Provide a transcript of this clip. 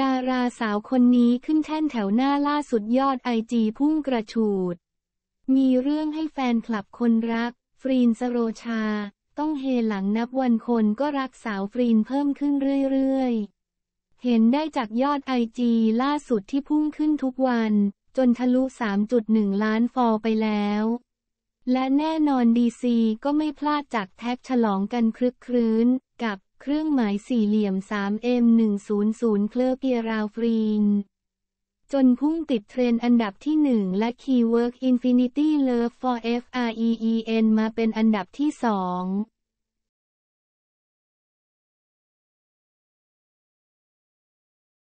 ดาราสาวคนนี้ขึ้นแท่นแถวหน้าล่าสุดยอดไอจีพุ่งกระฉูด มีเรื่องให้แฟนคลับคนรัก ฟรีนสโรชา ต้องเฮหลังนับวันคนก็รักสาวฟรีนเพิ่มขึ้นเรื่อย ๆ เห็นได้จากยอดไอจีล่าสุดที่พุ่งขึ้นทุกวัน จนทะลุ 3.1 ล้านฟอลไปแล้ว และแน่นอนดีซีก็ไม่พลาดจากแท็กฉลองกันครึกครื้นกับเครื่องหมายสี่เหลี่ยม 3M100 เคลอเปียราฟรีน จนพุ่งติดเทรนอันดับที่ 1 และ Keywork Infinity Love for FREEN มาเป็นอันดับที่ 2